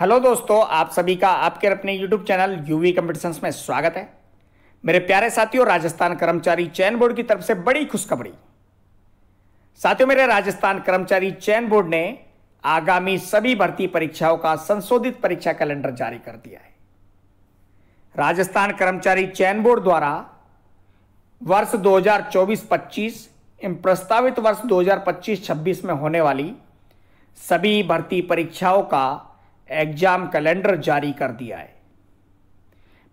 hello दोस्तों आप सभी का आपके अपने यूट्यूब चैनल यूवी कम्पिटिशन्स में स्वागत है मेरे प्यारे साथियों राजस्थान कर्मचारी चयन बोर्ड की तरफ से बड़ी खुशखबरी साथियों मेरे राजस्थान कर्मचारी चयन बोर्ड ने आगामी सभी भर्ती परीक्षाओं का संशोधित परीक्षा कैलेंडर जारी कर दिया है राजस्थान कर्मचारी चयन बोर्ड द्वारा वर्ष 2024-25 एवं प्रस्तावित वर्ष 2025-26 में होने वाली सभी भर्ती परीक्षाओं का एग्जाम कैलेंडर जारी कर दिया है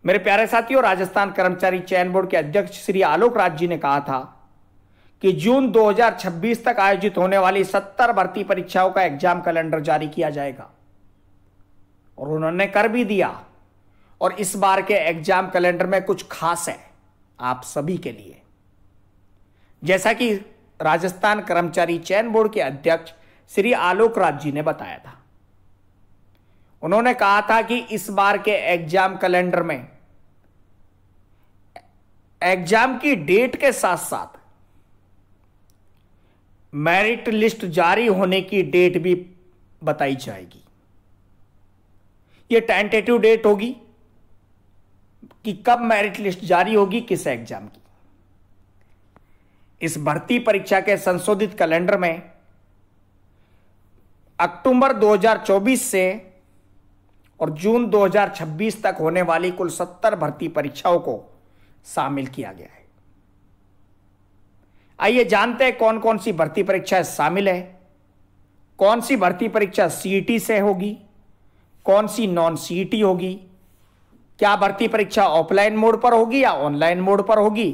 मेरे प्यारे साथियों राजस्थान कर्मचारी चयन बोर्ड के अध्यक्ष श्री आलोक राज जी ने कहा था कि जून 2026 तक आयोजित होने वाली 70 भर्ती परीक्षाओं का एग्जाम कैलेंडर जारी किया जाएगा और उन्होंने कर भी दिया और इस बार के एग्जाम कैलेंडर में कुछ खास है आप सभी के लिए जैसा कि राजस्थान कर्मचारी चयन बोर्ड के अध्यक्ष श्री आलोक राज जी ने बताया था उन्होंने कहा था कि इस बार के एग्जाम कैलेंडर में एग्जाम की डेट के साथ साथ मेरिट लिस्ट जारी होने की डेट भी बताई जाएगी यह टेंटेटिव डेट होगी कि कब मेरिट लिस्ट जारी होगी किस एग्जाम की इस भर्ती परीक्षा के संशोधित कैलेंडर में अक्टूबर 2024 से और जून 2026 तक होने वाली कुल 70 भर्ती परीक्षाओं को शामिल किया गया है आइए जानते हैं कौन कौन सी भर्ती परीक्षाएं शामिल है कौन सी भर्ती परीक्षा सीईटी e से होगी कौन सी नॉन सीईटी e होगी क्या भर्ती परीक्षा ऑफलाइन मोड पर होगी या ऑनलाइन मोड पर होगी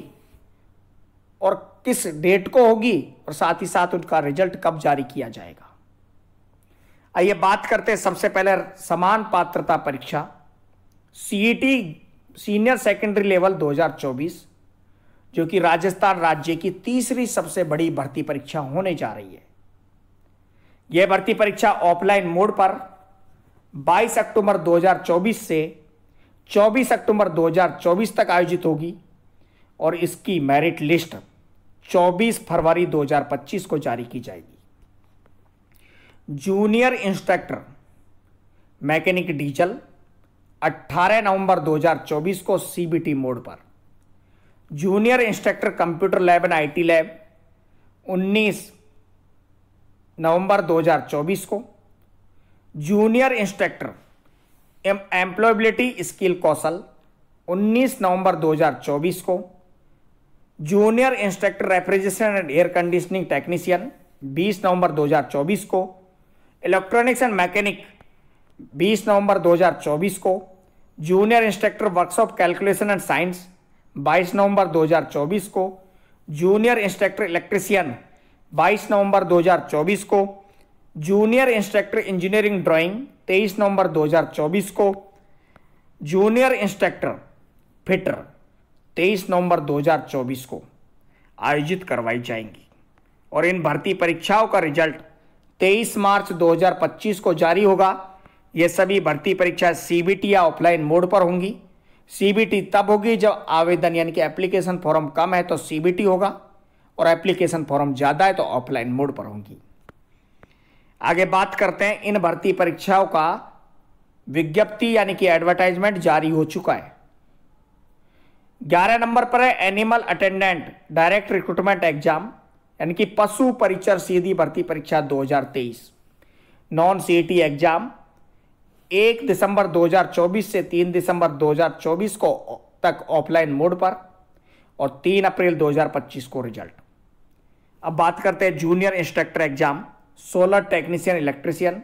और किस डेट को होगी और साथ ही साथ उनका रिजल्ट कब जारी किया जाएगा आइए बात करते हैं सबसे पहले समान पात्रता परीक्षा सीईटी सीनियर सेकेंडरी लेवल 2024 जो कि राजस्थान राज्य की तीसरी सबसे बड़ी भर्ती परीक्षा होने जा रही है यह भर्ती परीक्षा ऑफलाइन मोड पर 22 अक्टूबर 2024 से 24 अक्टूबर 2024 तक आयोजित होगी और इसकी मेरिट लिस्ट 24 फरवरी 2025 को जारी की जाएगी जूनियर इंस्ट्रक्टर मैकेनिक डीजल 18 नवंबर 2024 को सीबीटी मोड पर junior instructor computer lab and IT lab 19 नवंबर 2024 को जूनियर इंस्ट्रक्टर एम्प्लॉयबिलिटी स्किल कौशल 19 नवंबर 2024 को junior instructor refrigeration and air conditioning technician 20 नवंबर 2024 को इलेक्ट्रॉनिक्स एंड मैकेनिक 20 नवंबर 2024 को junior instructor workshop calculation and science 22 नवंबर 2024 को जूनियर इंस्ट्रक्टर इलेक्ट्रिशियन 22 नवंबर 2024 को जूनियर इंस्ट्रक्टर इंजीनियरिंग ड्राइंग 23 नवंबर 2024 को जूनियर इंस्ट्रक्टर फिटर 23 नवंबर 2024 को आयोजित करवाई जाएंगी और इन भर्ती परीक्षाओं का रिजल्ट तेईस मार्च 2025 को जारी होगा ये सभी भर्ती परीक्षा सीबीटी या ऑफलाइन मोड पर होंगी सीबीटी तब होगी जब आवेदन यानी कि एप्लीकेशन फॉर्म कम है तो सीबीटी होगा और एप्लीकेशन फॉर्म ज़्यादा है तो ऑफलाइन मोड पर होंगी आगे बात करते हैं इन भर्ती परीक्षाओं का विज्ञप्ति यानी कि एडवर्टाइजमेंट जारी हो चुका है ग्यारह नंबर पर है animal attendant direct recruitment exam यानी कि पशु परिचर सीधी भर्ती परीक्षा 2023 नॉन सीटी एग्जाम एक दिसंबर 2024 से तीन दिसंबर 2024 को तक ऑफलाइन मोड पर और तीन अप्रैल 2025 को रिजल्ट अब बात करते हैं junior instructor exam solar technician electrician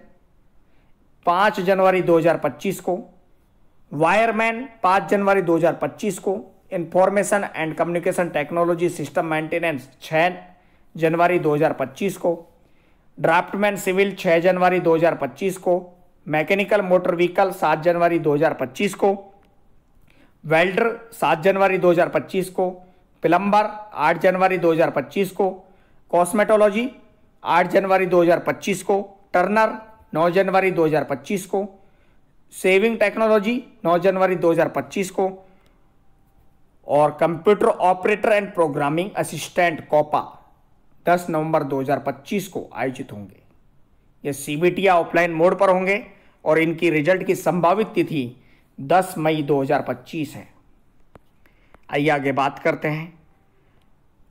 5 जनवरी 2025 को वायरमैन 5 जनवरी 2025 को information and communication technology system maintenance छः जनवरी 2025 को ड्राफ्टमैन सिविल 6 जनवरी 2025 को मैकेनिकल मोटर व्हीकल 7 जनवरी 2025 को वेल्डर 7 जनवरी 2025 को प्लम्बर 8 जनवरी 2025 को कॉस्मेटोलॉजी 8 जनवरी 2025 को टर्नर 9 जनवरी 2025 को सेविंग टेक्नोलॉजी 9 जनवरी 2025 को और computer operator and programming assistant COPA 10 नवंबर 2025 को आयोजित होंगे ये सीबीटी ऑफलाइन मोड पर होंगे और इनकी रिजल्ट की संभावित तिथि 10 मई 2025 है आइए आगे बात करते हैं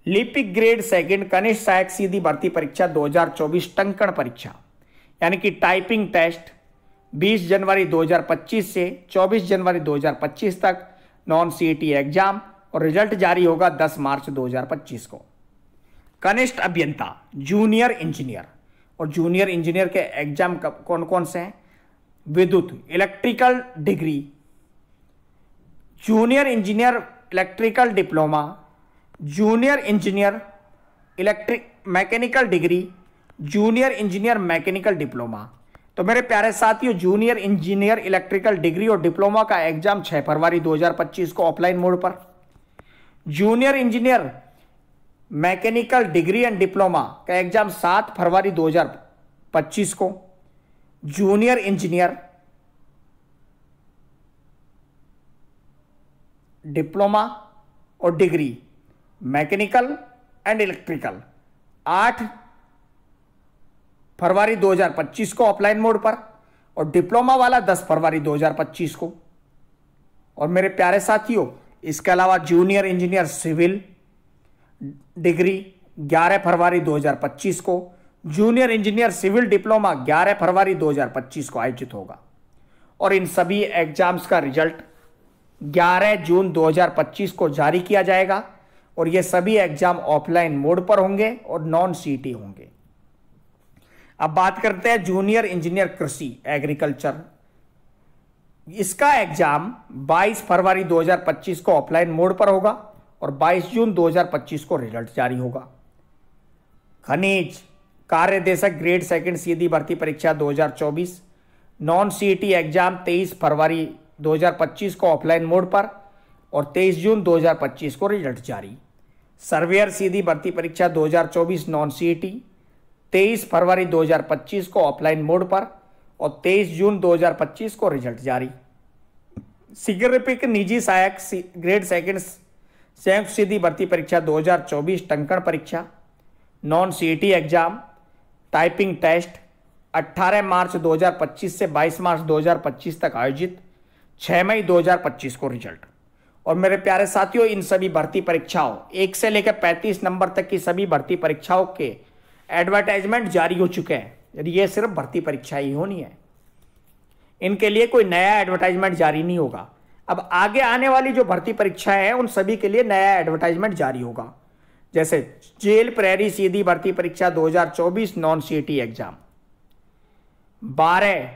लिपिक ग्रेड सेकंड कनिष्ठ सहायक सीधी भर्ती परीक्षा 2024 टंकण परीक्षा यानी कि टाइपिंग टेस्ट 20 जनवरी 2025 से 24 जनवरी 2025 तक नॉन सीईटी एग्जाम और रिजल्ट जारी होगा 10 मार्च 2025 को कनिष्ठ अभियंता जूनियर इंजीनियर और जूनियर इंजीनियर के एग्जाम कौन कौन से हैं विद्युत electrical degree junior engineer electrical diploma junior engineer electric mechanical degree junior engineer mechanical diploma तो मेरे प्यारे साथियों जूनियर इंजीनियर इलेक्ट्रिकल डिग्री और डिप्लोमा का एग्जाम 6 फरवरी 2025 को ऑफलाइन मोड पर junior engineer mechanical degree and diploma का एग्ज़ाम सात फरवरी 2025 को जूनियर इंजीनियर डिप्लोमा और डिग्री मैकेनिकल एंड इलेक्ट्रिकल आठ फरवरी 2025 को ऑफलाइन मोड पर और डिप्लोमा वाला 10 फरवरी 2025 को और मेरे प्यारे साथियों इसके अलावा जूनियर इंजीनियर सिविल डिग्री 11 फरवरी 2025 को जूनियर इंजीनियर सिविल डिप्लोमा 11 फरवरी 2025 को आयोजित होगा और इन सभी एग्जाम्स का रिजल्ट 11 जून 2025 को जारी किया जाएगा और ये सभी एग्जाम ऑफलाइन मोड पर होंगे और नॉन सीटी होंगे अब बात करते हैं जूनियर इंजीनियर कृषि एग्रीकल्चर इसका एग्जाम 22 फरवरी 2025 को ऑफलाइन मोड पर होगा और 22 जून 2025 को रिजल्ट जारी होगा खनिज कार्यदेशक ग्रेड सेकंड सीधी भर्ती परीक्षा 2024 नॉन सीईटी एग्जाम 23 फरवरी 2025 को ऑफलाइन मोड पर और 23 जून 2025 को रिजल्ट जारी सर्वेयर सीधी भर्ती परीक्षा 2024 नॉन सी 23 फरवरी 2025 को ऑफलाइन मोड पर और 23 जून 2025 को रिजल्ट जारी सिग्रिपिक निजी सहायक ग्रेड सेकंड संयुक्त सीधी भर्ती परीक्षा 2024 टंकण परीक्षा non C exam typing test 18 मार्च 2025 से 22 मार्च 2025 तक आयोजित 6 मई 2025 को रिजल्ट और मेरे प्यारे साथियों इन सभी भर्ती परीक्षाओं एक से लेकर 35 नंबर तक की सभी भर्ती परीक्षाओं के एडवर्टाइजमेंट जारी हो चुके हैं यदि ये सिर्फ भर्ती परीक्षा ही होनी है इनके लिए कोई नया एडवर्टाइजमेंट जारी नहीं होगा अब आगे आने वाली जो भर्ती परीक्षा है उन सभी के लिए नया एडवर्टाइजमेंट जारी होगा जैसे जेल प्रेरी सीधी भर्ती परीक्षा 2024 नॉन सीटी एग्जाम 12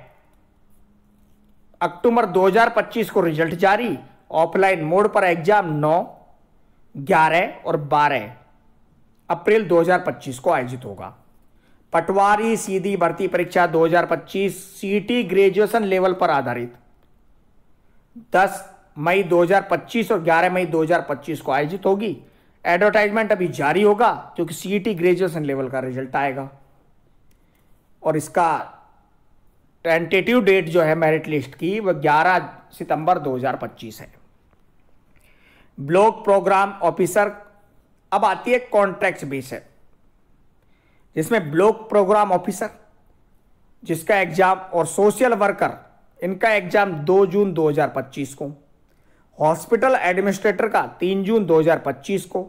अक्टूबर 2025 को रिजल्ट जारी ऑफलाइन मोड पर एग्जाम 9, 11 और 12 अप्रैल 2025 को आयोजित होगा पटवारी सीधी भर्ती परीक्षा 2025 सीटी ग्रेजुएशन लेवल पर आधारित 10 मई 2025 और 11 मई 2025 को आयोजित होगी एडवर्टाइजमेंट अभी जारी होगा क्योंकि सीईटी ग्रेजुएशन लेवल का रिजल्ट आएगा और इसका टेंटेटिव डेट जो है मेरिट लिस्ट की वह 11 सितंबर 2025 है ब्लॉक प्रोग्राम ऑफिसर अब आती है कॉन्ट्रैक्ट बेस है जिसमें ब्लॉक प्रोग्राम ऑफिसर जिसका एग्जाम और सोशल वर्कर इनका एग्जाम 2 जून 2025 को हॉस्पिटल एडमिनिस्ट्रेटर का 3 जून 2025 को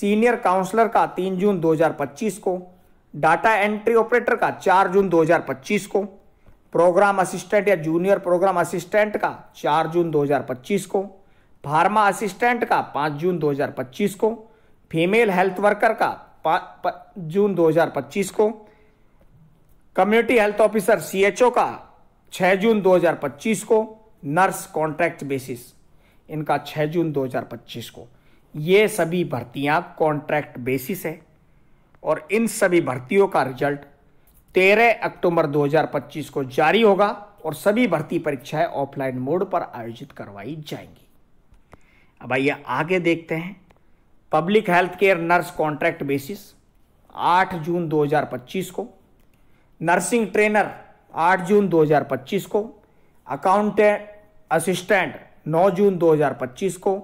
सीनियर काउंसलर का 3 जून 2025 को डाटा एंट्री ऑपरेटर का 4 जून 2025 को प्रोग्राम असिस्टेंट या जूनियर प्रोग्राम असिस्टेंट का 4 जून 2025 को फार्मा असिस्टेंट का 5 जून 2025 को फीमेल हेल्थ वर्कर का जून 2025 को कम्युनिटी हेल्थ ऑफिसर सीएचओ का 6 जून 2025 को नर्स कॉन्ट्रैक्ट बेसिस इनका 6 जून 2025 को ये सभी भर्तियां कॉन्ट्रैक्ट बेसिस है और इन सभी भर्तियों का रिजल्ट 13 अक्टूबर 2025 को जारी होगा और सभी भर्ती परीक्षाएं ऑफलाइन मोड पर आयोजित करवाई जाएंगी अब आइए आगे देखते हैं public health care nurse contract basis 8 जून 2025 को नर्सिंग ट्रेनर 8 जून 2025 को अकाउंटेंट असिस्टेंट 9 जून 2025 को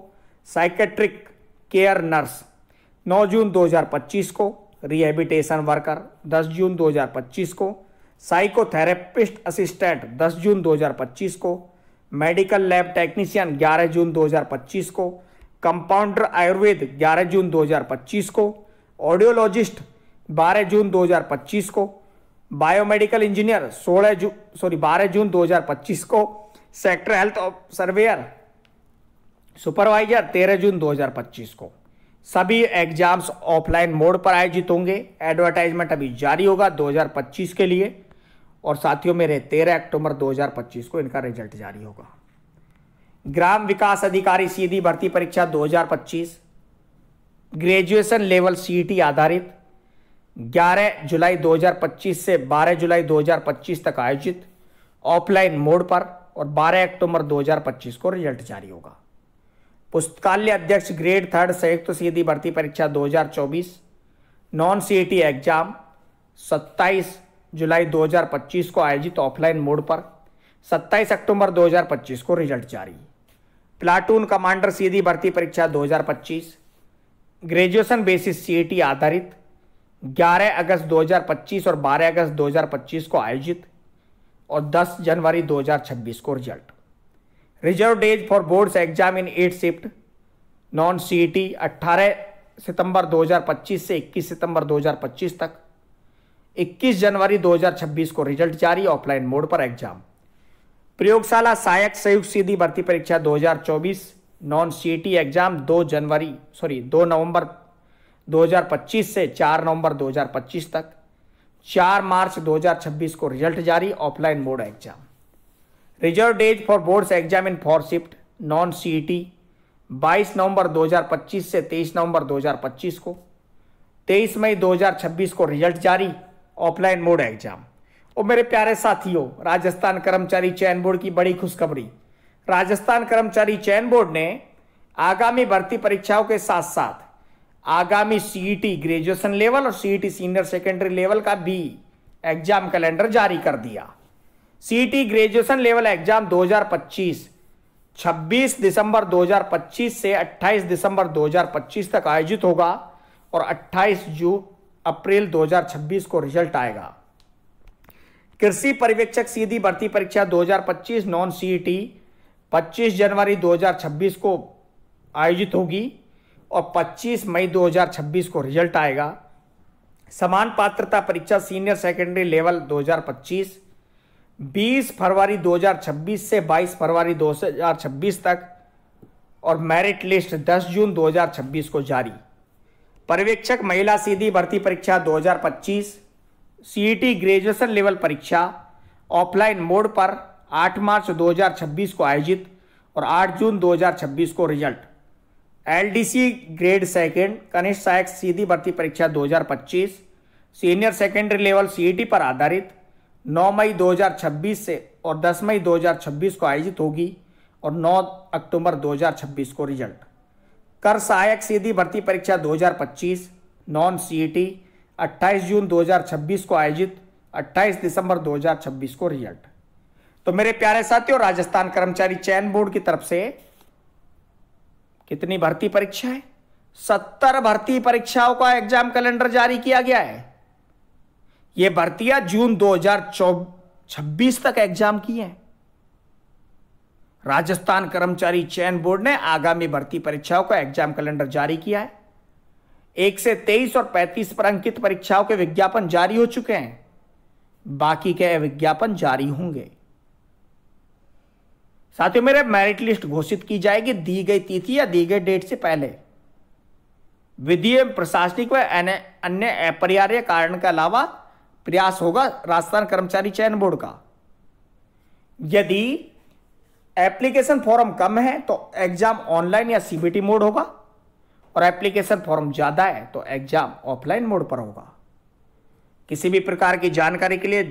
साइकेट्रिक केयर नर्स 9 जून 2025 को रिहेबिटेशन वर्कर 10 जून 2025 को साइकोथेरेपिस्ट असिस्टेंट 10 जून 2025 को मेडिकल लैब टेक्नीशियन 11 जून 2025 को कंपाउंडर आयुर्वेद 11 जून 2025 को ऑडियोलॉजिस्ट 12 जून 2025 को बायोमेडिकल इंजीनियर सोलह जून सॉरी बारह जून 2025 को सेक्टर हेल्थ सर्वेयर सुपरवाइजर तेरह जून 2025 को सभी एग्जाम्स ऑफलाइन मोड पर आयोजित होंगे एडवर्टाइजमेंट अभी जारी होगा 2025 के लिए और साथियों मेरे 13 अक्टूबर 2025 को इनका रिजल्ट जारी होगा ग्राम विकास अधिकारी सीधी भर्ती परीक्षा 2025 ग्रेजुएशन लेवल सीईटी e आधारित 11 जुलाई 2025 से 12 जुलाई 2025 तक आयोजित ऑफलाइन मोड पर और 12 अक्टूबर 2025 को रिजल्ट जारी होगा पुस्तकालय अध्यक्ष ग्रेड थर्ड संयुक्त तो सीधी भर्ती परीक्षा 2024 नॉन सीईटी e एग्जाम 27 जुलाई 2025 को आयोजित ऑफलाइन मोड पर 27 अक्टूबर 2025 को रिजल्ट जारी प्लाटून कमांडर सीधी भर्ती परीक्षा 2025 ग्रेजुएशन बेसिस सीईटी e आधारित 11 अगस्त 2025 और 12 अगस्त 2025 को आयोजित और 10 जनवरी 2026 को result reserve days for boards exam in eight shift non T e अट्ठारह सितंबर 2025 से 21 सितंबर 2025 तक 21 जनवरी 2026 को रिजल्ट जारी ऑफलाइन मोड पर एग्जाम प्रयोगशाला सहायक संयुक्त सीधी भर्ती परीक्षा 2024 नॉन टी e एग्जाम 2 जनवरी सॉरी 2 नवंबर 2025 से 4 नवंबर 2025 तक 4 मार्च 2026 को रिजल्ट जारी offline board exam reserve days for boards exam in four shift non e CET 22 नवंबर 2025 से 23 नवंबर 2025 को 23 मई 2026 को रिजल्ट जारी ऑफलाइन बोर्ड एग्जाम और मेरे प्यारे साथियों राजस्थान कर्मचारी चयन बोर्ड की बड़ी खुशखबरी राजस्थान कर्मचारी चयन बोर्ड ने आगामी भर्ती परीक्षाओं के साथ साथ आगामी सीईटी ग्रेजुएशन लेवल और सीईटी सीनियर सेकेंडरी लेवल का भी एग्जाम कैलेंडर जारी कर दिया सीईटी ग्रेजुएशन लेवल एग्जाम 2025 26 दिसंबर 2025 से 28 दिसंबर 2025 तक आयोजित होगा और 28 जून अप्रैल 2026 को रिजल्ट आएगा कृषि पर्यवेक्षक सीधी भर्ती परीक्षा 2025 नॉन सीईटी 25 जनवरी 2026 को आयोजित होगी और 25 मई 2026 को रिजल्ट आएगा समान पात्रता परीक्षा सीनियर सेकेंडरी लेवल 2025 20 फरवरी 2026 से 22 फरवरी 2026 तक और मेरिट लिस्ट 10 जून 2026 को जारी पर्यवेक्षक महिला सीधी भर्ती परीक्षा 2025 सीईटी ग्रेजुएशन लेवल परीक्षा ऑफलाइन मोड पर 8 मार्च 2026 को आयोजित और 8 जून 2026 को रिजल्ट एलडीसी ग्रेड सेकंड कनिष्ठ सहायक सीधी भर्ती परीक्षा 2025 सीनियर सेकेंडरी लेवल सीईटी पर आधारित 9 मई 2026 से और 10 मई 2026 को आयोजित होगी और 9 अक्टूबर 2026 को रिजल्ट कर सहायक सीधी भर्ती परीक्षा 2025 नॉन सीईटी 28 जून 2026 को आयोजित 28 दिसंबर 2026 को रिजल्ट तो मेरे प्यारे साथियों राजस्थान कर्मचारी चयन बोर्ड की तरफ से कितनी भर्ती परीक्षा है सत्तर भर्ती परीक्षाओं का एग्जाम कैलेंडर जारी किया गया है ये भर्तियां जून 2026 तक एग्जाम की हैं राजस्थान कर्मचारी चयन बोर्ड ने आगामी भर्ती परीक्षाओं का एग्जाम कैलेंडर जारी किया है एक से तेईस और पैंतीस पर अंकित परीक्षाओं के विज्ञापन जारी हो चुके हैं बाकी के विज्ञापन जारी होंगे साथियों मेरे मेरिट लिस्ट घोषित की जाएगी दी गई तिथि या दी गई डेट से पहले विधि प्रशासनिक व अन्य अपरिहार्य कारण के अलावा प्रयास होगा राजस्थान कर्मचारी चयन बोर्ड का यदि एप्लीकेशन फॉर्म कम है तो एग्जाम ऑनलाइन या सीबीटी मोड होगा और एप्लीकेशन फॉर्म ज़्यादा है तो एग्जाम ऑफलाइन मोड पर होगा किसी भी प्रकार की जानकारी के लिए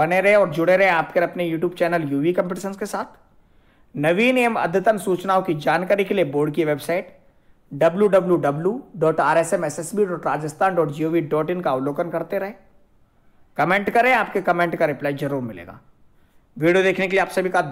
बने रहे और जुड़े रहे आपके अपने यूट्यूब चैनल यूवी कंपटीशन के साथ नवीन एवं अद्यतन सूचनाओं की जानकारी के लिए बोर्ड की वेबसाइट www.rsmssb.rajasthan.gov.in का अवलोकन करते रहें कमेंट करें आपके कमेंट का रिप्लाई जरूर मिलेगा वीडियो देखने के लिए आप सभी का